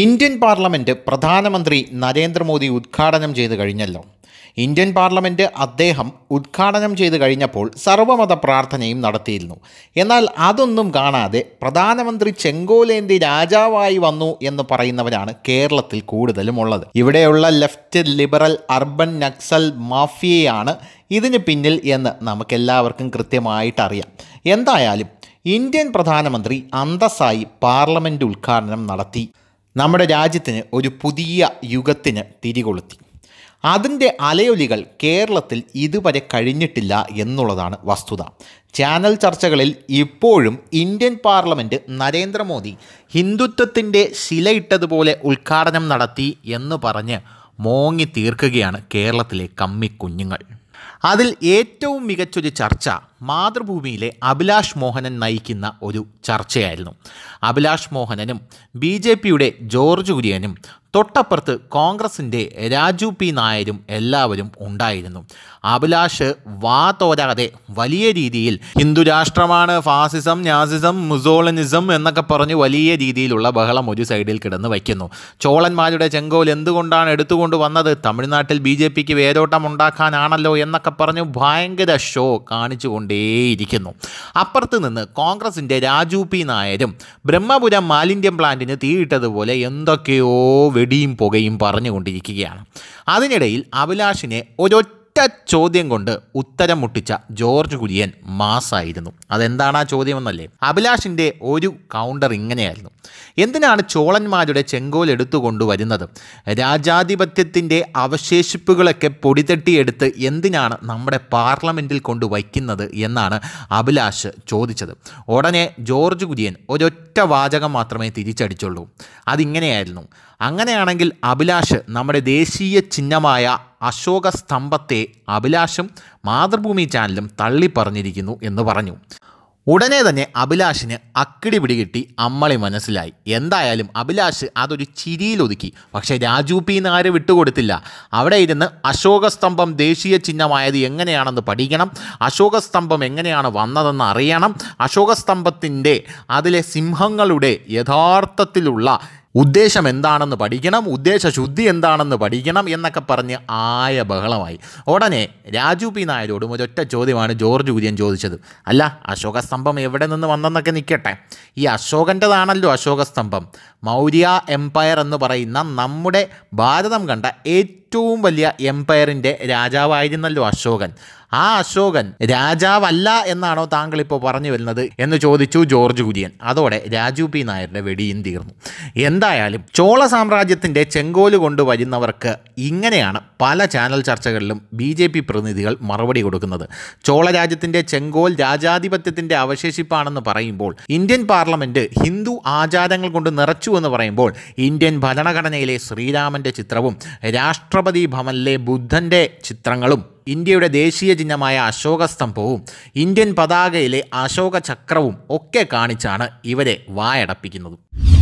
Indian parliament പ്രധാനമന്ത്രി നരേന്ദ്രമോദി ഉദ്ഘാടനം ചെയ്ത് കഴിഞ്ഞല്ലോ ഇന്ത്യൻ പാർലമെൻറ്റ് അദ്ദേഹം ഉദ്ഘാടനം ചെയ്ത് കഴിഞ്ഞപ്പോൾ സർവമത പ്രാർത്ഥനയും നടത്തിയിരുന്നു എന്നാൽ അതൊന്നും കാണാതെ പ്രധാനമന്ത്രി ചെങ്കോലേന്തി രാജാവായി വന്നു എന്ന് പറയുന്നവരാണ് കേരളത്തിൽ കൂടുതലും ഉള്ളത് ഇവിടെയുള്ള ലെഫ്റ്റ് ലിബറൽ അർബൻ നക്സൽ മാഫിയയാണ് ഇതിന് പിന്നിൽ എന്ന് നമുക്കെല്ലാവർക്കും കൃത്യമായിട്ടറിയാം എന്തായാലും ഇന്ത്യൻ പ്രധാനമന്ത്രി അന്തസ്സായി പാർലമെൻറ്റ് ഉദ്ഘാടനം നടത്തി നമ്മുടെ രാജ്യത്തിന് ഒരു പുതിയ യുഗത്തിന് തിരികൊളുത്തി അതിൻ്റെ അലയൊലികൾ കേരളത്തിൽ ഇതുവരെ കഴിഞ്ഞിട്ടില്ല എന്നുള്ളതാണ് വസ്തുത ചാനൽ ചർച്ചകളിൽ ഇപ്പോഴും ഇന്ത്യൻ പാർലമെൻറ്റ് നരേന്ദ്രമോദി ഹിന്ദുത്വത്തിൻ്റെ ശിലയിട്ടതുപോലെ ഉദ്ഘാടനം നടത്തി എന്ന് പറഞ്ഞ് മോങ്ങി തീർക്കുകയാണ് കേരളത്തിലെ കമ്മി കുഞ്ഞുങ്ങൾ അതിൽ ഏറ്റവും മികച്ചൊരു ചർച്ച മാതൃഭൂമിയിലെ അഭിലാഷ് മോഹനൻ നയിക്കുന്ന ഒരു ചർച്ചയായിരുന്നു അഭിലാഷ് മോഹനനും ബി ജെ പിയുടെ ജോർജ് കുര്യനും തൊട്ടപ്പുറത്ത് കോൺഗ്രസിൻ്റെ രാജു പി നായരും എല്ലാവരും ഉണ്ടായിരുന്നു അഭിലാഷ് വാ തോരാതെ വലിയ രീതിയിൽ ഹിന്ദുരാഷ്ട്രമാണ് ഫാസിസം ഞാസിസം മുസോളനിസം എന്നൊക്കെ പറഞ്ഞ് വലിയ രീതിയിലുള്ള ബഹളം ഒരു സൈഡിൽ കിടന്ന് വയ്ക്കുന്നു ചോളന്മാരുടെ ചെങ്കോൽ എന്തുകൊണ്ടാണ് എടുത്തുകൊണ്ട് വന്നത് തമിഴ്നാട്ടിൽ ബി ജെ പിക്ക് വേരോട്ടം ഉണ്ടാക്കാനാണല്ലോ എന്നൊക്കെ പറഞ്ഞ് ഭയങ്കര ഷോ കാണിച്ചുകൊണ്ടേയിരിക്കുന്നു അപ്പുറത്ത് നിന്ന് കോൺഗ്രസിൻ്റെ രാജു പി നായരും ബ്രഹ്മപുരം മാലിന്യം പ്ലാന്റിന് തീയിട്ടതുപോലെ എന്തൊക്കെയോ വെടിയും പുകയും പറഞ്ഞുകൊണ്ടിരിക്കുകയാണ് അതിനിടയിൽ അഭിലാഷിനെ ഒരൊറ്റ ചോദ്യം കൊണ്ട് ഉത്തരം മുട്ടിച്ച ജോർജ് കുര്യൻ മാസായിരുന്നു അതെന്താണ് ആ ചോദ്യമെന്നല്ലേ അഭിലാഷിൻ്റെ ഒരു കൗണ്ടർ ഇങ്ങനെയായിരുന്നു എന്തിനാണ് ചോളന്മാരുടെ ചെങ്കോൽ വരുന്നത് രാജാധിപത്യത്തിൻ്റെ അവശേഷിപ്പുകളൊക്കെ പൊടിതട്ടിയെടുത്ത് എന്തിനാണ് നമ്മുടെ പാർലമെൻറ്റിൽ കൊണ്ട് വയ്ക്കുന്നത് എന്നാണ് അഭിലാഷ് ചോദിച്ചത് ഉടനെ ജോർജ് കുര്യൻ ഒരൊറ്റ വാചകം മാത്രമേ തിരിച്ചടിച്ചുള്ളൂ അതിങ്ങനെയായിരുന്നു അങ്ങനെയാണെങ്കിൽ അഭിലാഷ് നമ്മുടെ ദേശീയ ചിഹ്നമായ അശോക സ്തംഭത്തെ അഭിലാഷും മാതൃഭൂമി ചാനലും തള്ളിപ്പറഞ്ഞിരിക്കുന്നു എന്ന് പറഞ്ഞു ഉടനെ തന്നെ അഭിലാഷിന് അക്കിടി പിടികിട്ടി അമ്മളി മനസ്സിലായി എന്തായാലും അഭിലാഷ് അതൊരു ചിരിയിലൊതുക്കി പക്ഷേ രാജു പി നാര് വിട്ടുകൊടുത്തില്ല അവിടെ ഇരുന്ന് അശോകസ്തംഭം ദേശീയ ചിഹ്നമായത് എങ്ങനെയാണെന്ന് പഠിക്കണം അശോകസ്തംഭം എങ്ങനെയാണ് വന്നതെന്ന് അറിയണം അശോകസ്തംഭത്തിൻ്റെ അതിലെ സിംഹങ്ങളുടെ യഥാർത്ഥത്തിലുള്ള ഉദ്ദേശം എന്താണെന്ന് പഠിക്കണം ഉദ്ദേശശുദ്ധി എന്താണെന്ന് പഠിക്കണം എന്നൊക്കെ പറഞ്ഞ് ആയ ബഹളമായി ഉടനെ രാജു പി നായരോടും ഒരൊറ്റ ചോദ്യമാണ് ജോർജ് കുര്യൻ ചോദിച്ചത് അല്ല അശോകസ്തംഭം എവിടെ നിന്ന് വന്നെന്നൊക്കെ നിൽക്കട്ടെ ഈ അശോകൻ്റെതാണല്ലോ അശോകസ്തംഭം മൗര്യ എംപയർ എന്ന് പറയുന്ന നമ്മുടെ ഭാരതം കണ്ട ഏറ്റവും ഏറ്റവും വലിയ എംപയറിൻ്റെ രാജാവായിരുന്നല്ലോ അശോകൻ ആ അശോകൻ രാജാവല്ല എന്നാണോ താങ്കൾ ഇപ്പോൾ പറഞ്ഞു വരുന്നത് എന്ന് ചോദിച്ചു ജോർജ് കുര്യൻ അതോടെ രാജു പി നായരുടെ വെടിയും തീർന്നു എന്തായാലും ചോള സാമ്രാജ്യത്തിൻ്റെ ചെങ്കോല് കൊണ്ടുവരുന്നവർക്ക് ഇങ്ങനെയാണ് പല ചാനൽ ചർച്ചകളിലും ബി ജെ പി പ്രതിനിധികൾ മറുപടി കൊടുക്കുന്നത് ചോളരാജ്യത്തിൻ്റെ ചെങ്കോൽ രാജാധിപത്യത്തിൻ്റെ അവശേഷിപ്പാണെന്ന് പറയുമ്പോൾ ഇന്ത്യൻ പാർലമെൻറ്റ് ഹിന്ദു ആചാരങ്ങൾ കൊണ്ട് നിറച്ചു എന്ന് പറയുമ്പോൾ ഇന്ത്യൻ ഭരണഘടനയിലെ ശ്രീരാമൻ്റെ ചിത്രവും രാഷ്ട്രപതി ഭവനിലെ ബുദ്ധൻ്റെ ചിത്രങ്ങളും ഇന്ത്യയുടെ ദേശീയ ചിഹ്നമായ അശോക സ്തംഭവും ഇന്ത്യൻ പതാകയിലെ അശോക ചക്രവും ഒക്കെ കാണിച്ചാണ് ഇവരെ വായടപ്പിക്കുന്നതും